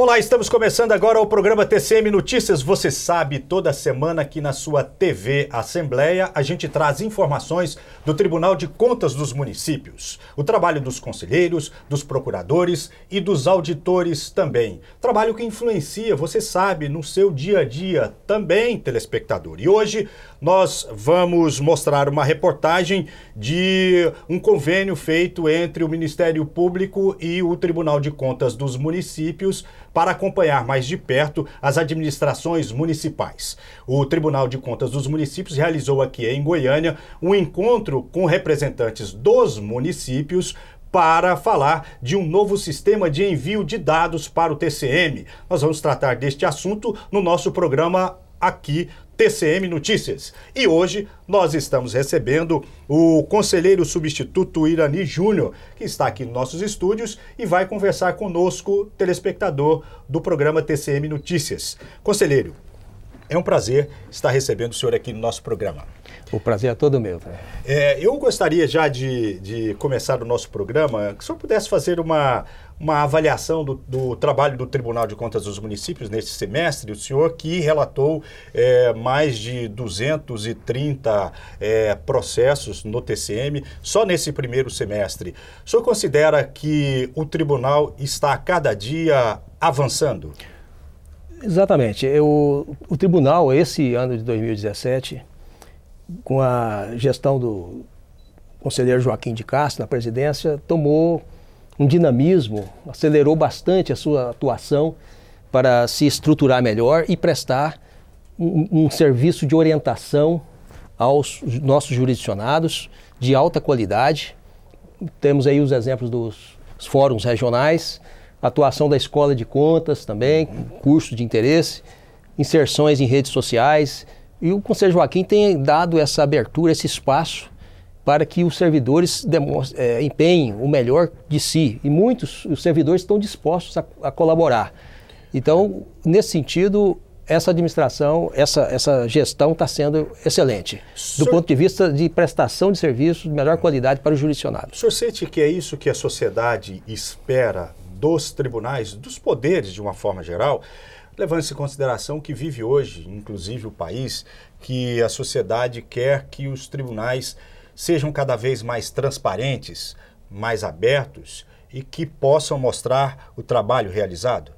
Olá, estamos começando agora o programa TCM Notícias. Você sabe, toda semana aqui na sua TV Assembleia, a gente traz informações do Tribunal de Contas dos Municípios, o trabalho dos conselheiros, dos procuradores e dos auditores também. Trabalho que influencia, você sabe, no seu dia a dia também, telespectador. E hoje nós vamos mostrar uma reportagem de um convênio feito entre o Ministério Público e o Tribunal de Contas dos Municípios para acompanhar mais de perto as administrações municipais. O Tribunal de Contas dos Municípios realizou aqui em Goiânia um encontro com representantes dos municípios para falar de um novo sistema de envio de dados para o TCM. Nós vamos tratar deste assunto no nosso programa aqui TCM Notícias. E hoje nós estamos recebendo o conselheiro substituto Irani Júnior, que está aqui nos nossos estúdios e vai conversar conosco, telespectador do programa TCM Notícias. Conselheiro, é um prazer estar recebendo o senhor aqui no nosso programa. O prazer é todo meu. É, eu gostaria já de, de começar o nosso programa, que o senhor pudesse fazer uma, uma avaliação do, do, trabalho do Tribunal de Contas dos Municípios nesse semestre, o senhor que relatou é, mais de 230 é, processos no TCM só nesse primeiro semestre. O senhor considera que o tribunal está a cada dia avançando? Exatamente. Eu, o tribunal, esse ano de 2017, com a gestão do conselheiro Joaquim de Castro na presidência, tomou um dinamismo, acelerou bastante a sua atuação para se estruturar melhor e prestar um, um serviço de orientação aos nossos jurisdicionados de alta qualidade. Temos aí os exemplos dos fóruns regionais, atuação da escola de contas também, curso de interesse, inserções em redes sociais. E o Conselho Joaquim tem dado essa abertura, esse espaço para que os servidores é, empenhem o melhor de si. E muitos os servidores estão dispostos a, a colaborar. Então, nesse sentido, essa administração, essa, essa gestão está sendo excelente, do ponto de vista de prestação de serviços de melhor qualidade para o jurisdicionado. O senhor sente que é isso que a sociedade espera dos tribunais, dos poderes de uma forma geral, levando-se em consideração que vive hoje, inclusive o país, que a sociedade quer que os tribunais sejam cada vez mais transparentes, mais abertos e que possam mostrar o trabalho realizado?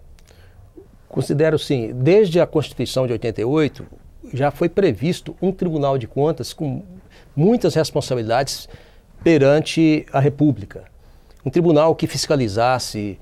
Considero sim. Desde a Constituição de 88, já foi previsto um Tribunal de Contas com muitas responsabilidades perante a República. Um tribunal que fiscalizasse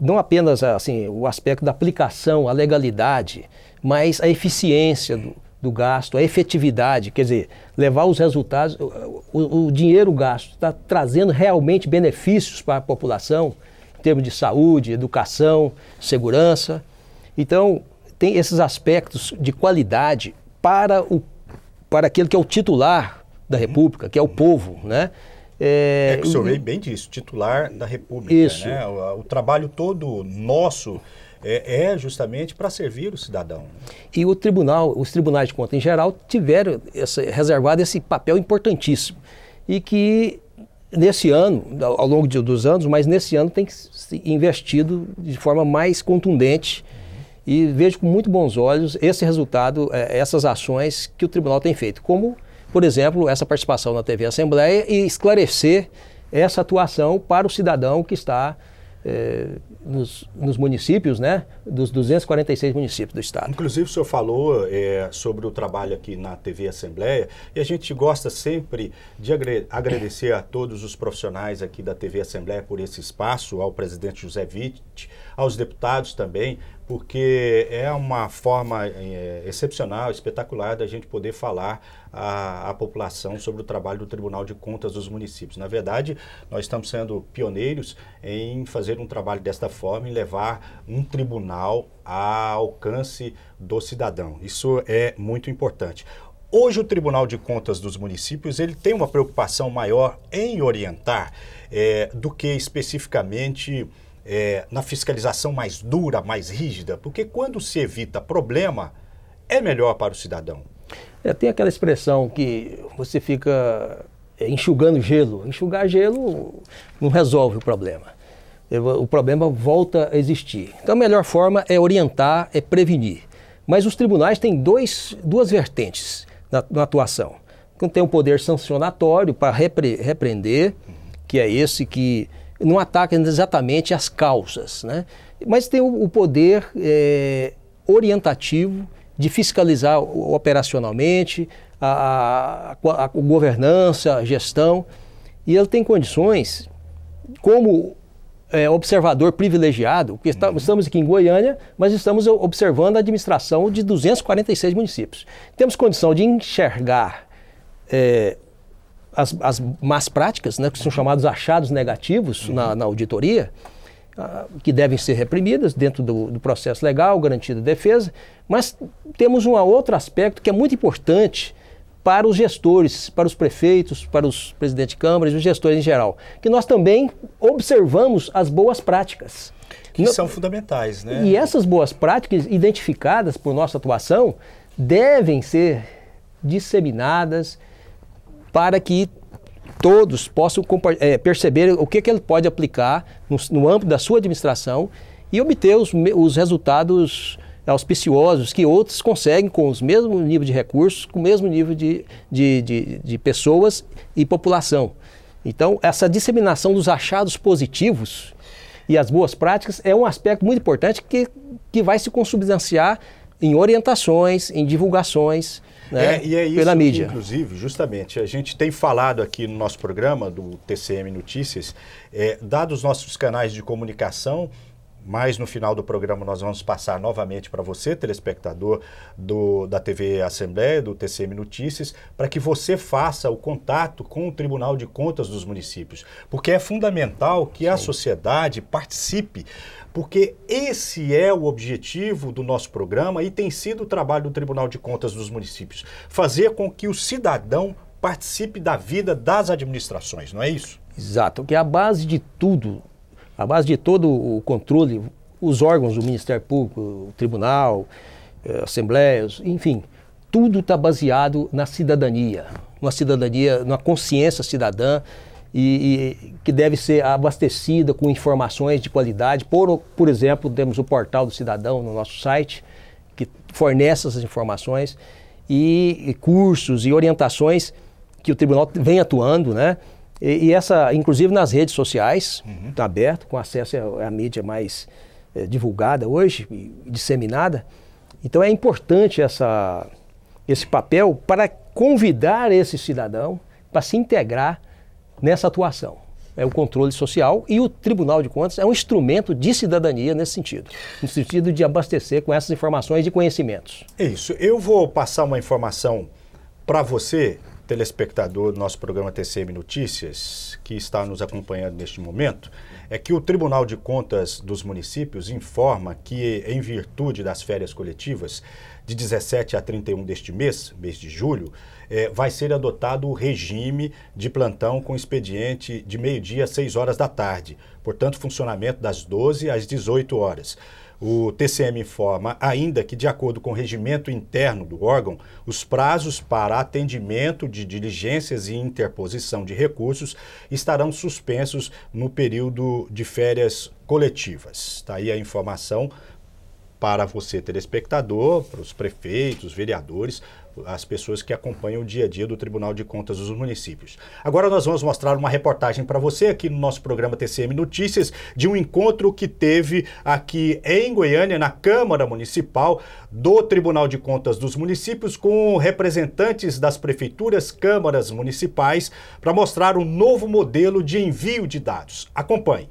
não apenas assim, o aspecto da aplicação, a legalidade, mas a eficiência do, do gasto, a efetividade, quer dizer, levar os resultados, o, o, o dinheiro gasto está trazendo realmente benefícios para a população, em termos de saúde, educação, segurança. Então, tem esses aspectos de qualidade para, o, para aquele que é o titular da uhum. República, que é o uhum. povo, né? É, é que o senhor veio bem disso, titular da República. Isso. Né? O, o, trabalho todo nosso é, é justamente para servir o cidadão. E o tribunal, os tribunais de contas em geral tiveram essa, reservado esse papel importantíssimo e que nesse ano, ao longo de, dos anos, mas nesse ano tem que ser investido de forma mais contundente e vejo com muito bons olhos esse resultado, é, essas ações que o tribunal tem feito, como, por exemplo, essa participação na TV Assembleia e esclarecer essa atuação para o cidadão que está é, nos, nos, municípios, né? Dos 246 municípios do estado. Inclusive, o senhor falou é, sobre o trabalho aqui na TV Assembleia e a gente gosta sempre de agradecer a todos os profissionais aqui da TV Assembleia por esse espaço, ao presidente José Vitti, aos deputados também, porque é uma forma é, excepcional, espetacular da gente poder falar à, à, população sobre o trabalho do Tribunal de Contas dos municípios. Na verdade, nós estamos sendo pioneiros em fazer um trabalho desta forma, em levar um tribunal ao alcance do cidadão. Isso é muito importante. Hoje o Tribunal de Contas dos Municípios ele tem uma preocupação maior em orientar é, do que especificamente é, na fiscalização mais dura, mais rígida, porque quando se evita problema, é melhor para o cidadão. É, tem aquela expressão que você fica é, enxugando gelo. Enxugar gelo não resolve o problema. É, o problema volta a existir. Então, a melhor forma é orientar, é prevenir. Mas os tribunais têm dois, duas vertentes na, na atuação. Então, tem um poder sancionatório para repre, repreender, que é esse que não ataca exatamente as causas, né? mas tem o, poder é, orientativo de fiscalizar operacionalmente a, a, a, governança, a gestão, e ele tem condições, como é, observador privilegiado, porque está, uhum. estamos aqui em Goiânia, mas estamos observando a administração de 246 municípios. Temos condição de enxergar é, as, as más práticas, né, que são chamados achados negativos uhum. na, na, auditoria, ah, que devem ser reprimidas dentro do, do processo legal, garantida a defesa, mas temos um outro aspecto que é muito importante para os gestores, para os prefeitos, para os presidentes de câmara, e os gestores em geral, que nós também observamos as boas práticas. Que são fundamentais, né? E essas boas práticas identificadas por nossa atuação devem ser disseminadas, para que todos possam é, perceber o que, que ele pode aplicar no, no, âmbito da sua administração e obter os, os resultados auspiciosos que outros conseguem com os mesmo nível de recursos, com o mesmo nível de, de, de, de pessoas e população. Então, essa disseminação dos achados positivos e as boas práticas é um aspecto muito importante que, que vai se consubstanciar em orientações, em divulgações né, é, e é isso pela mídia. inclusive, justamente, a gente tem falado aqui no nosso programa do TCM Notícias, é, dados nossos canais de comunicação, mas no final do programa nós vamos passar novamente para você, telespectador do, da TV Assembleia, do TCM Notícias, para que você faça o contato com o Tribunal de Contas dos Municípios, porque é fundamental que a sociedade participe porque esse é o objetivo do nosso programa e tem sido o trabalho do Tribunal de Contas dos Municípios, fazer com que o cidadão participe da vida das administrações, não é isso? Exato, que é a base de tudo, a base de todo o controle, os órgãos do Ministério Público, o Tribunal, eh, assembleias, enfim, tudo está baseado na cidadania, numa cidadania, numa consciência cidadã e, e, que deve ser abastecida com informações de qualidade. Por, por exemplo, temos o portal do cidadão no nosso site, que fornece essas informações, e, e cursos e orientações que o tribunal vem atuando, né? E, e essa, inclusive nas redes sociais, está uhum. Tá aberto, com acesso à, à mídia mais é, divulgada hoje, disseminada. Então é importante essa, esse papel para convidar esse cidadão para se integrar nessa atuação. É o controle social e o Tribunal de Contas é um instrumento de cidadania nesse sentido, no sentido de abastecer com essas informações e conhecimentos. É isso. Eu vou passar uma informação para você, telespectador do nosso programa TCM Notícias, que está nos acompanhando neste momento, é que o Tribunal de Contas dos Municípios informa que, em virtude das férias coletivas de 17 a 31 deste mês, mês de julho, é, vai ser adotado o regime de plantão com expediente de meio-dia às 6 horas da tarde. Portanto, funcionamento das 12 às 18 horas. O TCM informa ainda que, de acordo com o regimento interno do órgão, os prazos para atendimento de diligências e interposição de recursos estarão suspensos no período de férias coletivas. Está aí a informação para você, telespectador, para os prefeitos, vereadores, as pessoas que acompanham o dia a dia do Tribunal de Contas dos municípios. Agora nós vamos mostrar uma reportagem para você aqui no nosso programa TCM Notícias de um encontro que teve aqui em Goiânia, na Câmara Municipal do Tribunal de Contas dos municípios, com representantes das prefeituras, câmaras municipais, para mostrar um novo modelo de envio de dados. Acompanhe.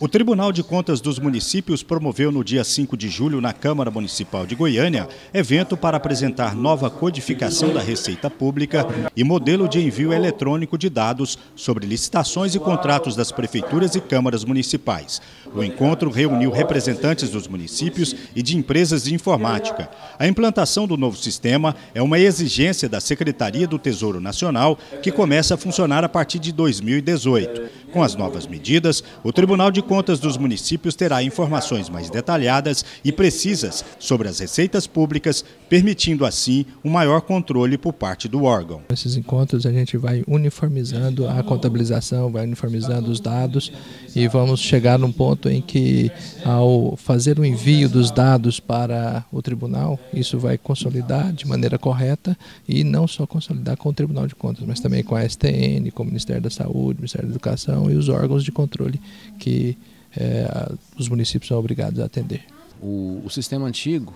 O Tribunal de Contas dos Municípios promoveu no dia 5 de julho, na Câmara Municipal de Goiânia, evento para apresentar nova codificação da Receita Pública e modelo de envio eletrônico de dados sobre licitações e contratos das prefeituras e câmaras municipais. O encontro reuniu representantes dos municípios e de empresas de informática. A implantação do novo sistema é uma exigência da Secretaria do Tesouro Nacional, que começa a funcionar a partir de 2018. Com as novas medidas, o Tribunal de Contas dos Municípios terá informações mais detalhadas e precisas sobre as receitas públicas, permitindo assim um maior controle por parte do órgão. Esses encontros a gente vai uniformizando a contabilização, vai uniformizando os dados e vamos chegar num ponto ponto em que, ao fazer o envio dos dados para o tribunal, isso vai consolidar de maneira correta e não só consolidar com o Tribunal de Contas, mas também com a STN, com o Ministério da Saúde, Ministério da Educação e os órgãos de controle que é, os municípios são obrigados a atender. O, o, sistema antigo,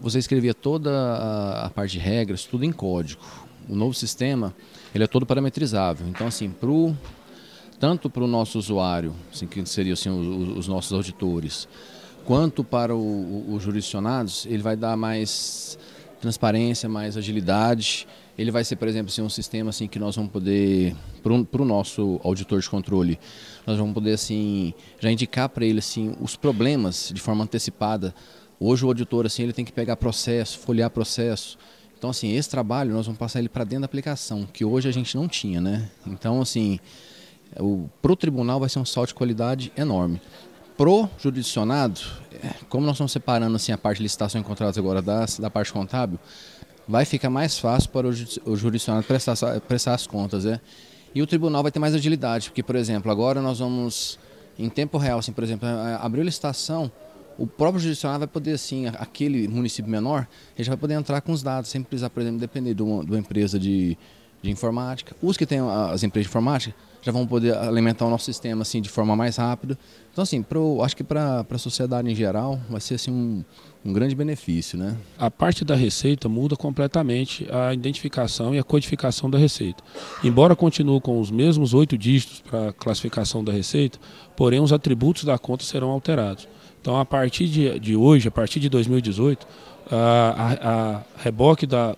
você escrevia toda a, a parte de regras, tudo em código. O novo sistema, ele é todo parametrizável. Então, assim, para o tanto para o nosso usuário, assim, que seriam assim, os, os, nossos auditores, quanto para os jurisdicionados, ele vai dar mais transparência, mais agilidade. Ele vai ser, por exemplo, assim, um sistema assim, que nós vamos poder, para o nosso auditor de controle, nós vamos poder assim, já indicar para ele assim, os problemas de forma antecipada. Hoje o auditor assim, ele tem que pegar processo, folhear processo. Então, assim, esse trabalho nós vamos passar ele para dentro da aplicação, que hoje a gente não tinha, né? Então, assim, o, pro tribunal vai ser um salto de qualidade enorme. Pro jurisdicionado, é, como nós estamos separando assim, a parte de licitação e contratos agora da, da parte contábil, vai ficar mais fácil para o, jurisdicionado prestar, prestar as contas. Né? E o tribunal vai ter mais agilidade, porque, por exemplo, agora nós vamos, em tempo real, assim, por exemplo, abriu a licitação, o próprio jurisdicionado vai poder, assim, aquele município menor, ele já vai poder entrar com os dados, sem precisar, por exemplo, depender de uma, de uma empresa de de informática. Os que têm as empresas de informática já vão poder alimentar o nosso sistema assim de forma mais rápida. Então assim, pro, acho que para a sociedade em geral vai ser assim um, um grande benefício, né? A parte da receita muda completamente a identificação e a codificação da receita. Embora continue com os mesmos oito dígitos para a classificação da receita, porém os atributos da conta serão alterados. Então, a partir de, de hoje, a partir de 2018, a, a, a reboque da,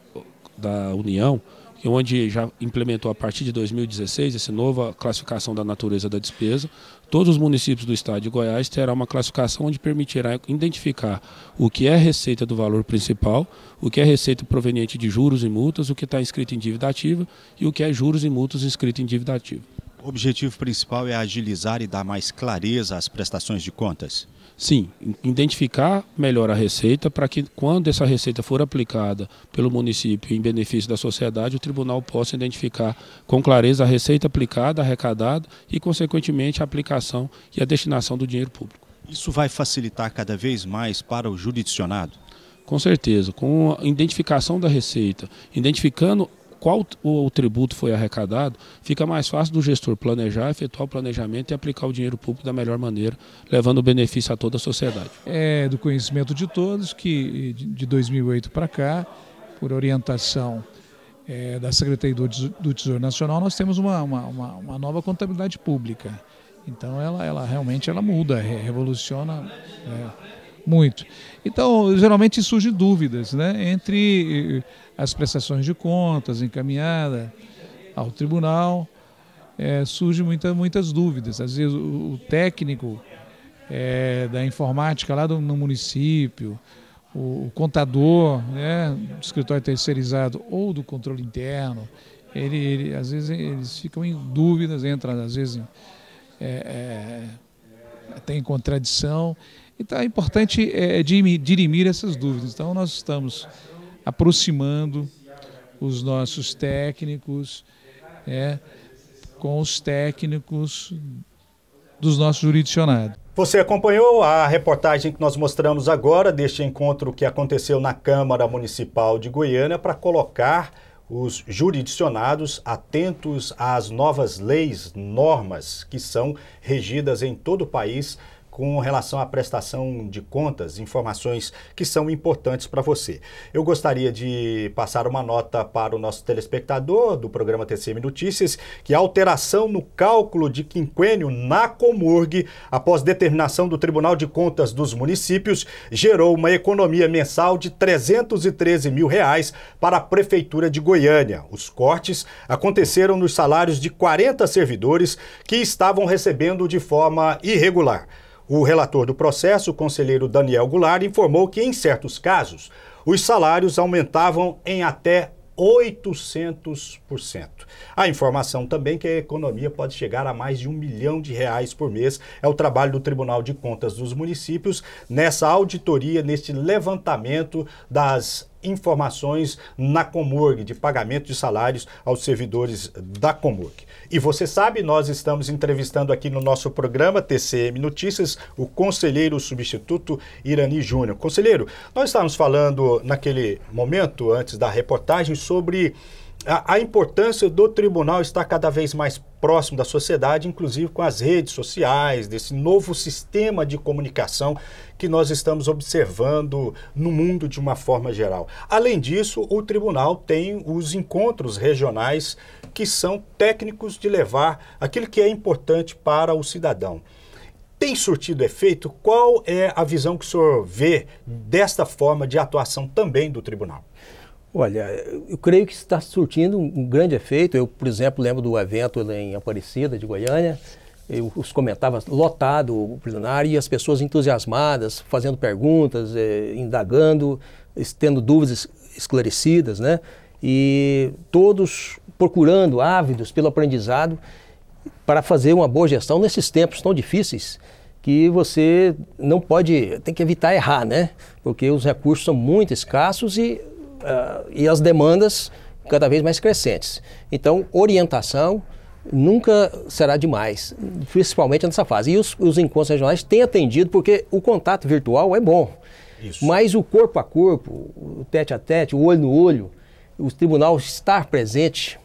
da União onde já implementou a partir de 2016 essa nova classificação da natureza da despesa. Todos os municípios do estado de Goiás terão uma classificação onde permitirá identificar o que é receita do valor principal, o que é receita proveniente de juros e multas, o que está inscrito em dívida ativa e o que é juros e multas inscrito em dívida ativa objetivo principal é agilizar e dar mais clareza às prestações de contas? Sim, identificar melhor a receita para que, quando essa receita for aplicada pelo município em benefício da sociedade, o tribunal possa identificar com clareza a receita aplicada, arrecadada e, consequentemente, a aplicação e a destinação do dinheiro público. Isso vai facilitar cada vez mais para o jurisdicionado? Com certeza, com a identificação da receita, identificando qual o, o tributo foi arrecadado, fica mais fácil do gestor planejar, efetuar o planejamento e aplicar o dinheiro público da melhor maneira, levando o benefício a toda a sociedade. É do conhecimento de todos que de 2008 para cá, por orientação é, da Secretaria do Tesouro Nacional, nós temos uma, uma, uma nova contabilidade pública. Então ela, ela realmente ela muda, revoluciona é, muito. Então geralmente surgem dúvidas, né, entre as prestações de contas encaminhada ao tribunal, é, surgem muita, muitas dúvidas. Às vezes o, o técnico é, da informática lá do, no município, o, o contador né, do escritório terceirizado ou do controle interno, ele, ele, às vezes eles ficam em dúvidas, entram às vezes é, é, tem contradição. Então é importante é, dirimir essas dúvidas. Então nós estamos aproximando os nossos técnicos é, com os técnicos dos nossos jurisdicionados. Você acompanhou a reportagem que nós mostramos agora deste encontro que aconteceu na Câmara Municipal de Goiânia para colocar os jurisdicionados atentos às novas leis, normas que são regidas em todo o país com relação à prestação de contas, informações que são importantes para você. Eu gostaria de passar uma nota para o nosso telespectador do programa TCM Notícias que a alteração no cálculo de quinquênio na Comurg, após determinação do Tribunal de Contas dos Municípios, gerou uma economia mensal de 313 mil reais para a Prefeitura de Goiânia. Os cortes aconteceram nos salários de 40 servidores que estavam recebendo de forma irregular. O relator do processo, o conselheiro Daniel Goulart, informou que, em certos casos, os salários aumentavam em até 800%. A informação também que a economia pode chegar a mais de um milhão de reais por mês. É o trabalho do Tribunal de Contas dos Municípios nessa auditoria, neste levantamento das informações na Comurg de pagamento de salários aos servidores da Comurg. E você sabe, nós estamos entrevistando aqui no nosso programa TCM Notícias o conselheiro substituto Irani Júnior. Conselheiro, nós estávamos falando naquele momento, antes da reportagem, sobre a, a, importância do tribunal estar cada vez mais próximo da sociedade, inclusive com as redes sociais, desse novo sistema de comunicação que nós estamos observando no mundo de uma forma geral. Além disso, o tribunal tem os encontros regionais que são técnicos de levar aquilo que é importante para o cidadão. Tem surtido efeito? Qual é a visão que o senhor vê desta forma de atuação também do tribunal? Olha, eu creio que está surtindo um grande efeito. Eu, por exemplo, lembro do evento em Aparecida de Goiânia, eu os comentava lotado o plenário e as pessoas entusiasmadas, fazendo perguntas, eh, indagando, tendo dúvidas esclarecidas, né? E todos procurando, ávidos pelo aprendizado, para fazer uma boa gestão nesses tempos tão difíceis que você não pode, tem que evitar errar, né? Porque os recursos são muito escassos e, uh, e as demandas cada vez mais crescentes. Então, orientação, nunca será demais, principalmente nessa fase. E os, os encontros regionais têm atendido, porque o contato virtual é bom. Isso. Mas o corpo a corpo, o tete a tete, o olho no olho, o tribunal estar presente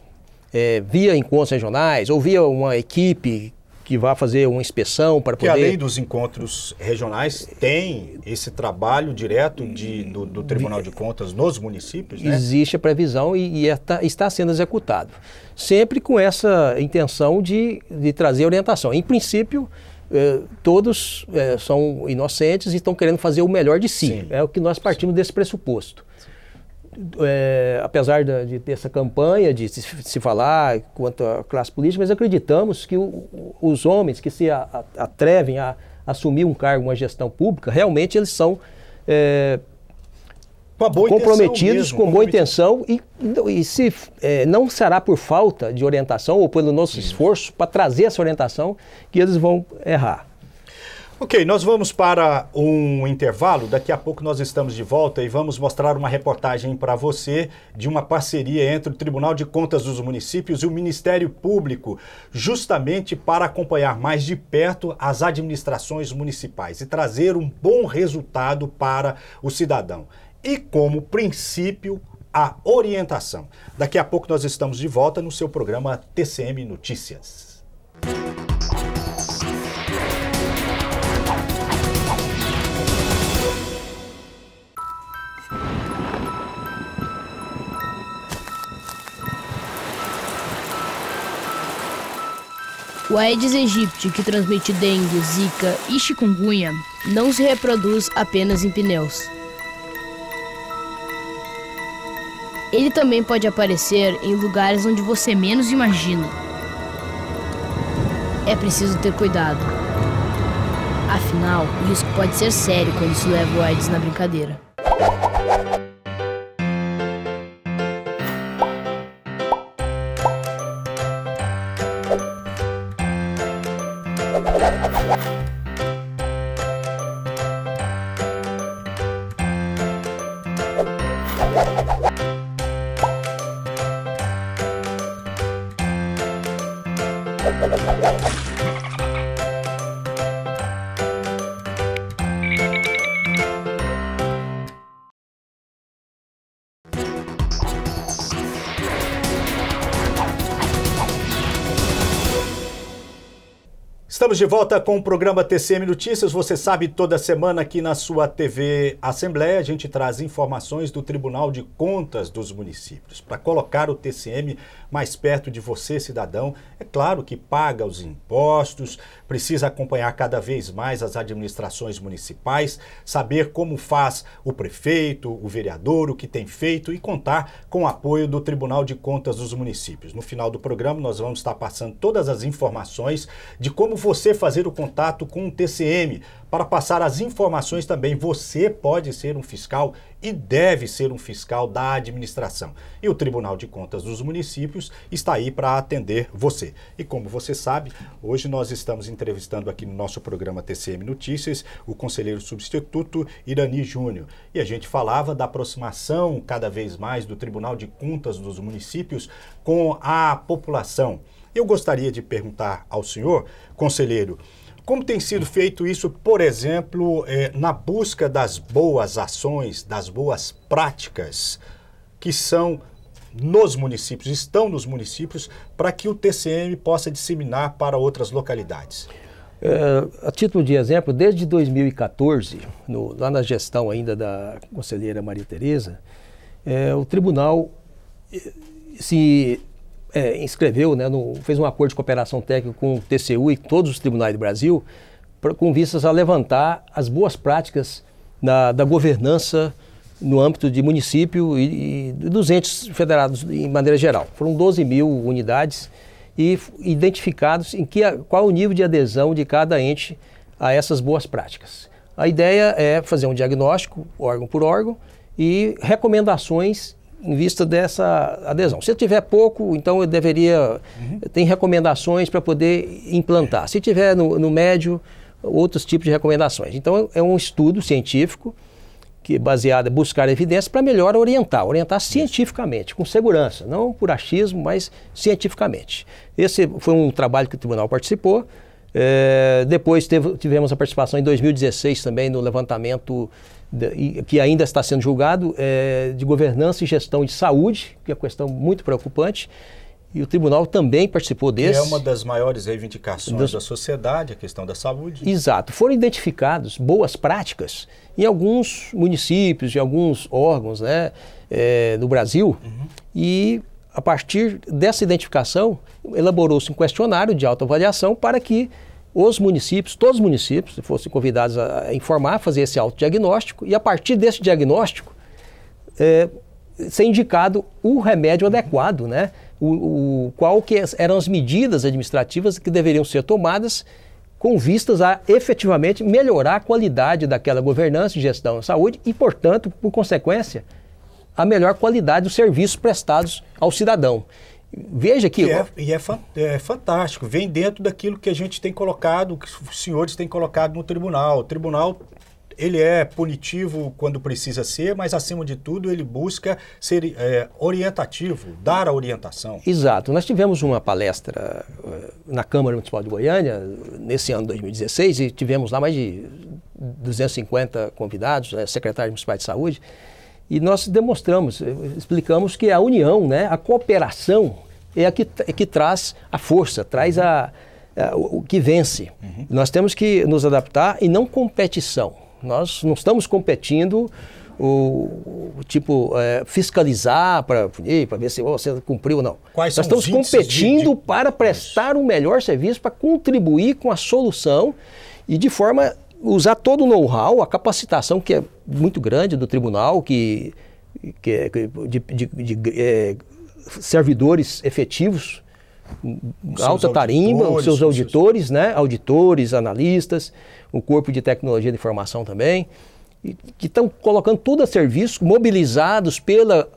é, via encontros regionais ou via uma equipe que vá fazer uma inspeção para poder. Que além dos encontros regionais, tem esse trabalho direto de, do, do Tribunal de Contas nos municípios? Né? Existe a previsão e, e está, é está sendo executado. Sempre com essa intenção de, de trazer orientação. Em princípio, eh, todos eh, são inocentes e estão querendo fazer o melhor de si. Sim. É o que nós partimos desse pressuposto. Sim é, apesar da, de ter essa campanha de se, se, falar quanto à classe política, mas acreditamos que o, os homens que se a, a, atrevem a assumir um cargo, uma gestão pública, realmente eles são é, comprometidos mesmo, com boa intenção e, e se é, não será por falta de orientação ou pelo nosso Sim. esforço para trazer essa orientação que eles vão errar. Ok, nós vamos para um intervalo. Daqui a pouco nós estamos de volta e vamos mostrar uma reportagem para você de uma parceria entre o Tribunal de Contas dos Municípios e o Ministério Público, justamente para acompanhar mais de perto as administrações municipais e trazer um bom resultado para o cidadão. E como princípio, a orientação. Daqui a pouco nós estamos de volta no seu programa TCM Notícias. Música O Aedes aegypti, que transmite dengue, zika e chikungunya, não se reproduz apenas em pneus. Ele também pode aparecer em lugares onde você menos imagina. É preciso ter cuidado. Afinal, o risco pode ser sério quando se leva o Aedes na brincadeira. Estamos de volta com o programa TCM Notícias. Você sabe, toda semana aqui na sua TV Assembleia, a gente traz informações do Tribunal de Contas dos municípios para colocar o TCM mais perto de você, cidadão. É claro que paga os impostos, precisa acompanhar cada vez mais as administrações municipais, saber como faz o prefeito, o vereador, o que tem feito e contar com o apoio do Tribunal de Contas dos Municípios. No final do programa, nós vamos estar passando todas as informações de como você fazer o contato com o TCM para passar as informações também. Você pode ser um fiscal e deve ser um fiscal da administração. E o Tribunal de Contas dos Municípios está aí para atender você. E como você sabe, hoje nós estamos entrevistando aqui no nosso programa TCM Notícias o conselheiro substituto Irani Júnior. E a gente falava da aproximação cada vez mais do Tribunal de Contas dos Municípios com a população. Eu gostaria de perguntar ao senhor, conselheiro, como tem sido feito isso, por exemplo, é, na busca das boas ações, das boas práticas que são nos municípios, estão nos municípios, para que o TCM possa disseminar para outras localidades? É, a título de exemplo, desde 2014, no, lá na gestão ainda da conselheira Maria Tereza, é, o tribunal é, se é, inscreveu, né, no, fez um acordo de cooperação técnica com o TCU e todos os tribunais do Brasil, pra, com vistas a levantar as boas práticas na, da governança no âmbito de município e, e dos entes federados em maneira geral. Foram 12 mil unidades e identificados em que, qual o nível de adesão de cada ente a essas boas práticas. A ideia é fazer um diagnóstico, órgão por órgão, e recomendações em vista dessa adesão. Se tiver pouco, então eu deveria. Uhum. Tem recomendações para poder implantar. Se tiver no, no, médio, outros tipos de recomendações. Então é, é um estudo científico que é baseado em buscar evidências para melhor orientar, orientar cientificamente, com segurança, não por achismo, mas cientificamente. Esse foi um trabalho que o tribunal participou. É, depois teve, tivemos a participação em 2016 também no levantamento que ainda está sendo julgado, é, de governança e gestão de saúde, que é uma questão muito preocupante. E o tribunal também participou é desse. é uma das maiores reivindicações das... da sociedade, a questão da saúde. Exato. Foram identificadas boas práticas em alguns municípios, em alguns órgãos né, é, do Brasil. Uhum. E a partir dessa identificação, elaborou-se um questionário de autoavaliação para que os municípios, todos os municípios, se fossem convidados a informar, fazer esse autodiagnóstico e a partir desse diagnóstico é, ser indicado o remédio adequado, né? O, o, qual que eram as medidas administrativas que deveriam ser tomadas com vistas a efetivamente melhorar a qualidade daquela governança e gestão da saúde e, portanto, por consequência, a melhor qualidade dos serviços prestados ao cidadão. Veja aqui. E, é, e é, é, fantástico. Vem dentro daquilo que a gente tem colocado, que os senhores têm colocado no tribunal. O tribunal ele é punitivo quando precisa ser, mas acima de tudo ele busca ser é, orientativo, dar a orientação. Exato. Nós tivemos uma palestra eh, na Câmara Municipal de Goiânia nesse ano 2016 e tivemos lá mais de 250 convidados, né, secretários municipais de saúde. E nós demonstramos, eh, explicamos que a união, né, a cooperação é a que, é que traz a força, traz a, a o que vence. Uhum. Nós temos que nos adaptar e não competição. Nós não estamos competindo o, o tipo é, fiscalizar para para ver se você cumpriu ou não. Quais Nós estamos competindo de, de... para prestar o um melhor serviço para contribuir com a solução e de forma usar todo o know-how, a capacitação que é muito grande do tribunal, que, que, é, de, de, de é, servidores efetivos, alta tarimba, os seus auditores, seus... né? Auditores, analistas, o corpo de tecnologia de informação também, e, que estão colocando tudo a serviço, mobilizados pela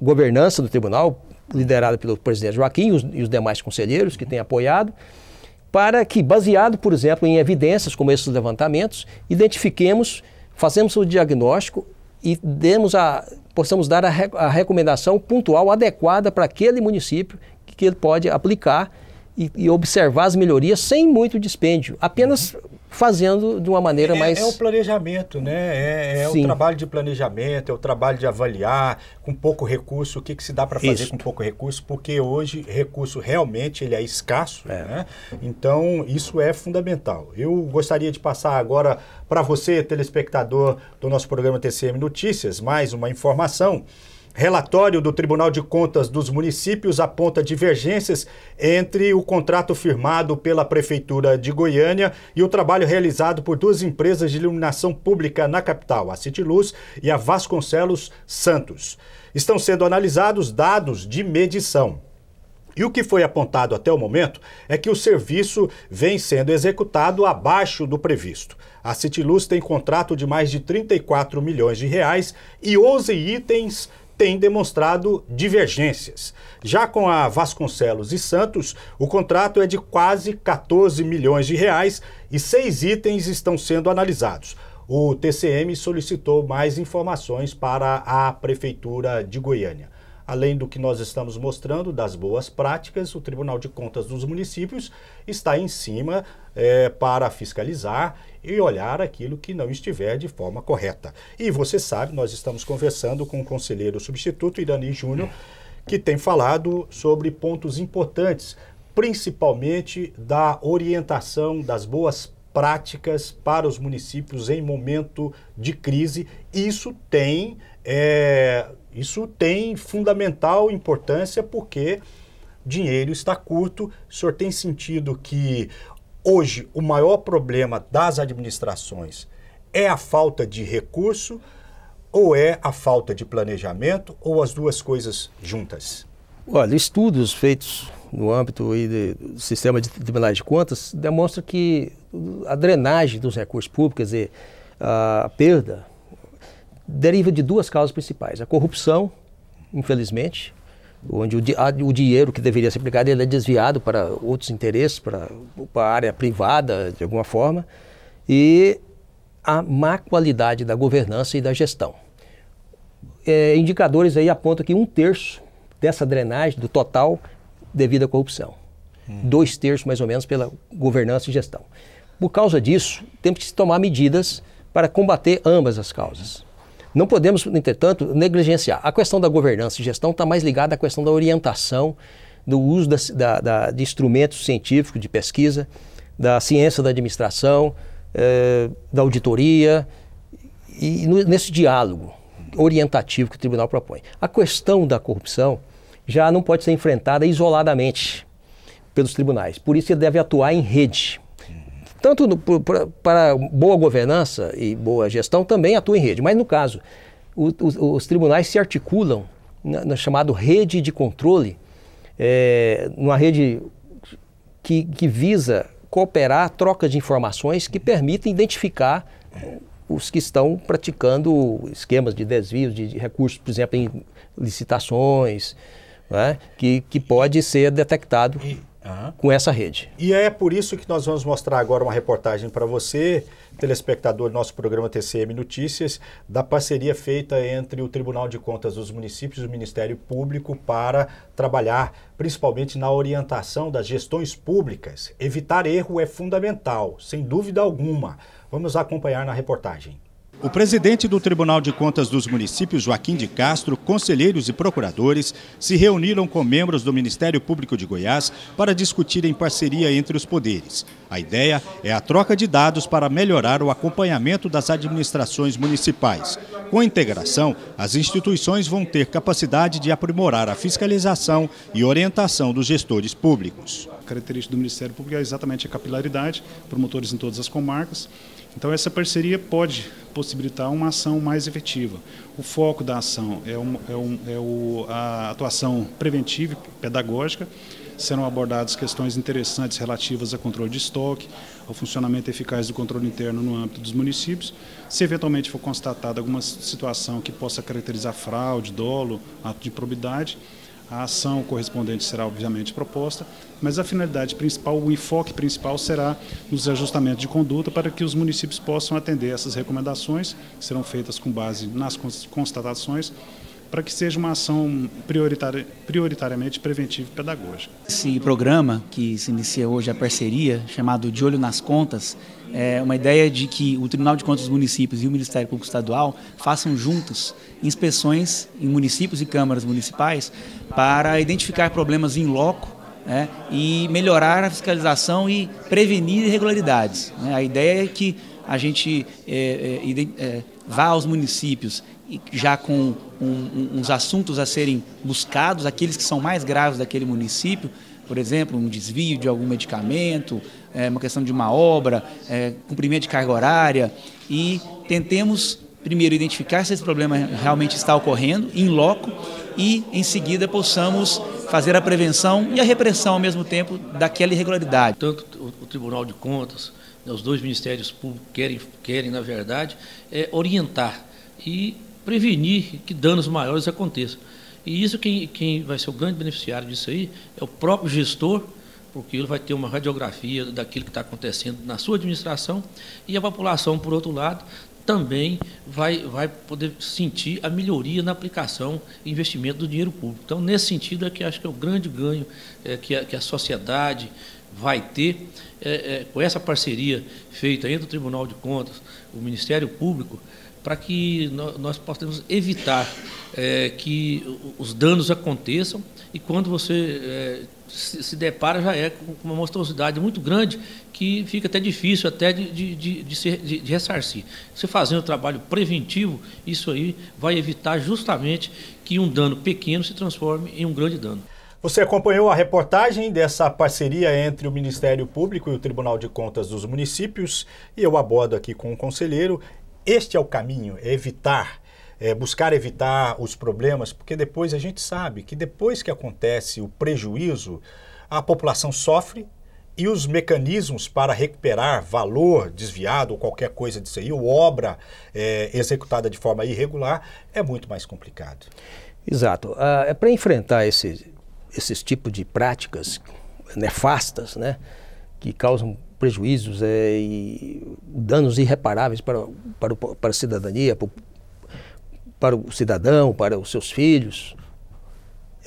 governança do tribunal, liderada pelo presidente Joaquim e os, e os demais conselheiros que têm apoiado para que, baseado, por exemplo, em evidências como esses levantamentos, identifiquemos, fazemos o diagnóstico e demos a, possamos dar a, re, a recomendação pontual adequada para aquele município que, que ele pode aplicar e, e, observar as melhorias sem muito dispêndio, apenas fazendo de uma maneira é, mais. É o planejamento, né? É, é o trabalho de planejamento, é o trabalho de avaliar com pouco recurso o que, que se dá para fazer Isso. com pouco recurso, porque hoje recurso realmente ele é escasso, é. né? Então isso é fundamental. Eu gostaria de passar agora para você, telespectador do nosso programa TCM Notícias, mais uma informação. Relatório do Tribunal de Contas dos Municípios aponta divergências entre o contrato firmado pela Prefeitura de Goiânia e o trabalho realizado por duas empresas de iluminação pública na capital, a City Luz e a Vasconcelos Santos. Estão sendo analisados dados de medição. E o que foi apontado até o momento é que o serviço vem sendo executado abaixo do previsto. A Citiluz tem contrato de mais de 34 milhões de reais e 11 itens tem demonstrado divergências. Já com a Vasconcelos e Santos, o contrato é de quase 14 milhões de reais e seis itens estão sendo analisados. O TCM solicitou mais informações para a Prefeitura de Goiânia. Além do que nós estamos mostrando das boas práticas, o Tribunal de Contas dos Municípios está em cima é, para fiscalizar e olhar aquilo que não estiver de forma correta. E você sabe, nós estamos conversando com o conselheiro substituto Irani Júnior, que tem falado sobre pontos importantes, principalmente da orientação das boas práticas para os municípios em momento de crise. Isso tem é, isso tem fundamental importância porque dinheiro está curto. O senhor tem sentido que hoje o maior problema das administrações é a falta de recurso ou é a falta de planejamento ou as duas coisas juntas? Olha, estudos feitos no âmbito do sistema de tribunais de contas demonstram que a drenagem dos recursos públicos, quer dizer, a perda deriva de duas causas principais. A corrupção, infelizmente, onde o, di o dinheiro que deveria ser aplicado ele é desviado para outros interesses, para, para a área privada, de alguma forma, e a má qualidade da governança e da gestão. É, indicadores aí apontam que um terço dessa drenagem do total devido à corrupção. Hum. Dois terços, mais ou menos, pela governança e gestão. Por causa disso, temos que tomar medidas para combater ambas as causas. Não podemos, entretanto, negligenciar. A questão da governança e gestão está mais ligada à questão da orientação, do uso da, da, da, de instrumentos científicos de pesquisa, da ciência da administração, eh, da auditoria, e no, nesse diálogo orientativo que o tribunal propõe. A questão da corrupção já não pode ser enfrentada isoladamente pelos tribunais, por isso ele deve atuar em rede tanto no, pra, para boa governança e boa gestão, também atua em rede. Mas no caso, o, o, os tribunais se articulam na, na chamada rede de controle, é, numa rede que, que visa cooperar a troca de informações que permitem identificar os que estão praticando esquemas de desvios de, de recursos, por exemplo, em licitações, né, que, que pode ser detectado. E Uhum. com essa rede. E é por isso que nós vamos mostrar agora uma reportagem para você, telespectador do nosso programa TCM Notícias, da parceria feita entre o Tribunal de Contas dos Municípios e o Ministério Público para trabalhar principalmente na orientação das gestões públicas. Evitar erro é fundamental, sem dúvida alguma. Vamos acompanhar na reportagem. O presidente do Tribunal de Contas dos Municípios, Joaquim de Castro, conselheiros e procuradores se reuniram com membros do Ministério Público de Goiás para discutir em parceria entre os poderes. A ideia é a troca de dados para melhorar o acompanhamento das administrações municipais. Com a integração, as instituições vão ter capacidade de aprimorar a fiscalização e orientação dos gestores públicos. A característica do Ministério Público é exatamente a capilaridade, promotores em todas as comarcas. Então, essa parceria pode possibilitar uma ação mais efetiva. O foco da ação é, um, é, um, é o, a atuação preventiva e pedagógica, serão abordadas questões interessantes relativas a controle de estoque, ao funcionamento eficaz do controle interno no âmbito dos municípios. Se eventualmente for constatada alguma situação que possa caracterizar fraude, dolo, ato de probidade, a ação correspondente será obviamente proposta, mas a finalidade principal, o enfoque principal será nos ajustamentos de conduta para que os municípios possam atender essas recomendações, que serão feitas com base nas constatações para que seja uma ação prioritariamente preventiva e pedagógica. Esse programa que se inicia hoje, a parceria, chamado De Olho nas Contas, é uma ideia de que o Tribunal de Contas dos Municípios e o Ministério Público Estadual façam juntos inspeções em municípios e câmaras municipais para identificar problemas em loco né, e melhorar a fiscalização e prevenir irregularidades. Né. A ideia é que a gente é, é, é vá aos municípios já com um, uns assuntos a serem buscados, aqueles que são mais graves daquele município, por exemplo, um desvio de algum medicamento, é, uma questão de uma obra, é, cumprimento de carga horária, e tentemos primeiro identificar se esse problema realmente está ocorrendo em loco e em seguida possamos fazer a prevenção e a repressão ao mesmo tempo daquela irregularidade. Tanto o Tribunal de Contas, né, os dois ministérios públicos querem, querem na verdade, é orientar e prevenir que danos maiores aconteçam. E isso quem, quem vai ser o grande beneficiário disso aí é o próprio gestor, porque ele vai ter uma radiografia daquilo que está acontecendo na sua administração e a população, por outro lado, também vai, vai poder sentir a melhoria na aplicação e investimento do dinheiro público. Então, nesse sentido, é que acho que é o grande ganho é, que, a, que a sociedade vai ter é, é, com essa parceria feita entre o Tribunal de Contas, o Ministério Público para que nós possamos evitar é, que os danos aconteçam e quando você é, se, depara já é com uma monstruosidade muito grande que fica até difícil até de, de, de, de, ser, de, de ressarcir. Você fazendo o trabalho preventivo, isso aí vai evitar justamente que um dano pequeno se transforme em um grande dano. Você acompanhou a reportagem dessa parceria entre o Ministério Público e o Tribunal de Contas dos Municípios e eu abordo aqui com o conselheiro este é o caminho, é evitar, é buscar evitar os problemas, porque depois a gente sabe que depois que acontece o prejuízo, a população sofre e os mecanismos para recuperar valor desviado ou qualquer coisa disso aí, ou obra é, executada de forma irregular, é muito mais complicado. Exato. Ah, é para enfrentar esse, esses tipos de práticas nefastas, né, que causam prejuízos é, e danos irreparáveis para, para, para a cidadania, para o, para o cidadão, para os seus filhos.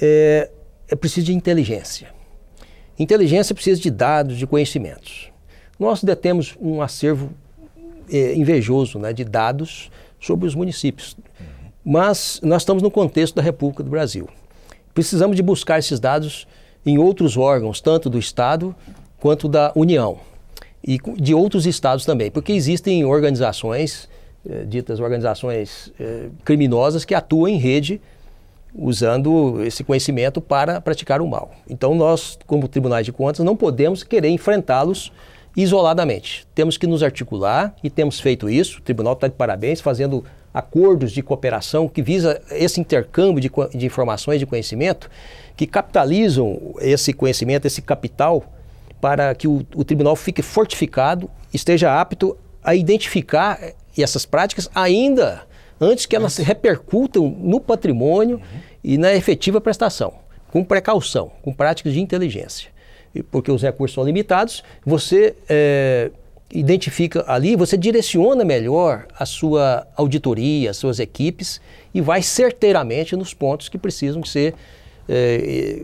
É, é preciso de inteligência. Inteligência precisa de dados, de conhecimentos. Nós detemos um acervo é, invejoso né, de dados sobre os municípios, mas nós estamos no contexto da República do Brasil. Precisamos de buscar esses dados em outros órgãos, tanto do Estado quanto da União e de outros estados também, porque existem organizações, eh, ditas organizações eh, criminosas, que atuam em rede usando esse conhecimento para praticar o mal. Então, nós, como tribunais de contas, não podemos querer enfrentá-los isoladamente. Temos que nos articular e temos feito isso. O tribunal está de parabéns fazendo acordos de cooperação que visa esse intercâmbio de, de informações, de conhecimento, que capitalizam esse conhecimento, esse capital para que o, o tribunal fique fortificado, esteja apto a identificar eh, essas práticas ainda antes que elas se repercutam no patrimônio uhum. e na efetiva prestação, com precaução, com práticas de inteligência. porque os recursos são limitados, você é, identifica ali, você direciona melhor a sua auditoria, as suas equipes e vai certeiramente nos pontos que precisam ser é,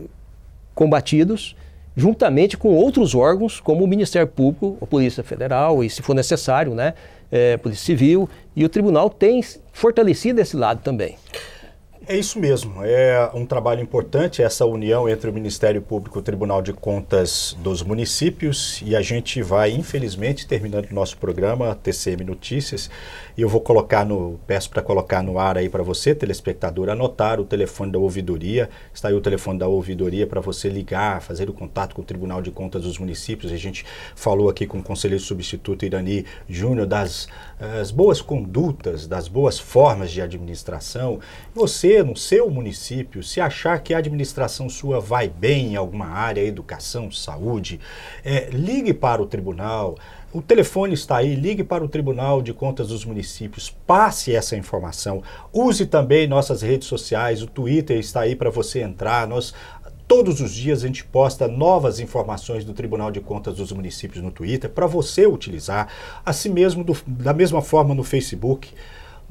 combatidos juntamente com outros órgãos, como o Ministério Público, a Polícia Federal e, se for necessário, né, é, Polícia Civil. E o Tribunal tem fortalecido esse lado também. É isso mesmo. É um trabalho importante essa união entre o Ministério Público e o Tribunal de Contas dos municípios. E a gente vai, infelizmente, terminando o nosso programa, TCM Notícias, eu vou colocar no, peço para colocar no ar aí para você, telespectador, anotar o telefone da ouvidoria. Está aí o telefone da ouvidoria para você ligar, fazer o contato com o Tribunal de Contas dos Municípios. A gente falou aqui com o conselheiro substituto Irani Júnior das eh, boas condutas, das boas formas de administração. Você, no seu município, se achar que a administração sua vai bem em alguma área, educação, saúde, é, ligue para o tribunal. O telefone está aí, ligue para o Tribunal de Contas dos Municípios, passe essa informação. Use também nossas redes sociais, o Twitter está aí para você entrar. Nós Todos os dias a gente posta novas informações do Tribunal de Contas dos Municípios no Twitter para você utilizar, assim mesmo do, da mesma forma no Facebook.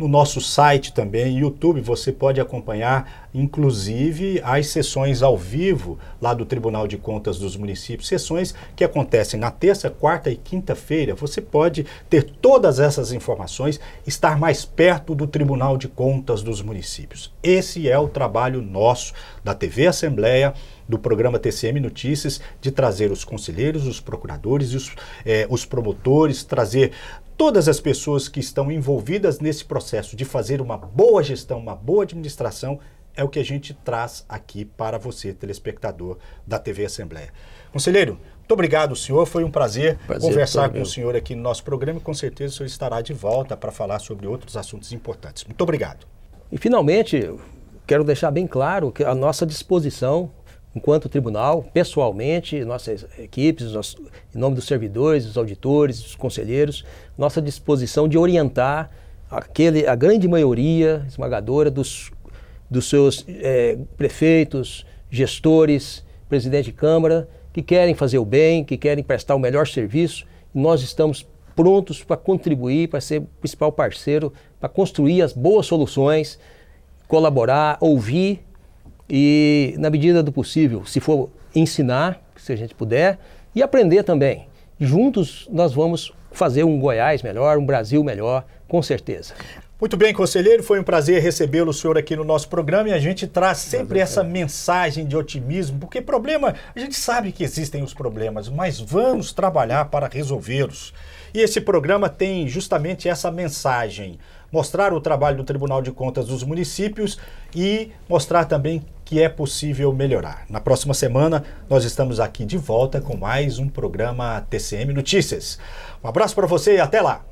No nosso site também, YouTube, você pode acompanhar, inclusive, as sessões ao vivo lá do Tribunal de Contas dos Municípios. Sessões que acontecem na terça, quarta e quinta-feira. Você pode ter todas essas informações, estar mais perto do Tribunal de Contas dos Municípios. Esse é o trabalho nosso, da TV Assembleia do programa TCM Notícias de trazer os conselheiros, os procuradores, os, eh, os promotores, trazer todas as pessoas que estão envolvidas nesse processo de fazer uma boa gestão, uma boa administração, é o que a gente traz aqui para você, telespectador da TV Assembleia. Conselheiro, muito obrigado, senhor. Foi um prazer, prazer conversar com meu. o senhor aqui no nosso programa e com certeza o senhor estará de volta para falar sobre outros assuntos importantes. Muito obrigado. E finalmente, quero deixar bem claro que a nossa disposição enquanto tribunal, pessoalmente, nossas equipes, nosso, em nome dos servidores, dos auditores, dos conselheiros, nossa disposição de orientar aquele, a grande maioria esmagadora dos, dos seus é, prefeitos, gestores, presidente de Câmara, que querem fazer o bem, que querem prestar o melhor serviço. Nós estamos prontos para contribuir, para ser o principal parceiro, para construir as boas soluções, colaborar, ouvir e, na medida do possível, se for ensinar, se a gente puder, e aprender também. Juntos nós vamos fazer um Goiás melhor, um Brasil melhor, com certeza. Muito bem, conselheiro, foi um prazer recebê-lo, senhor, aqui no nosso programa e a gente traz sempre prazer, essa é. mensagem de otimismo, porque problema, a gente sabe que existem os problemas, mas vamos trabalhar para resolvê-los. E esse programa tem justamente essa mensagem: mostrar o trabalho do Tribunal de Contas dos municípios e mostrar também que é possível melhorar. Na próxima semana, nós estamos aqui de volta com mais um programa TCM Notícias. Um abraço para você e até lá!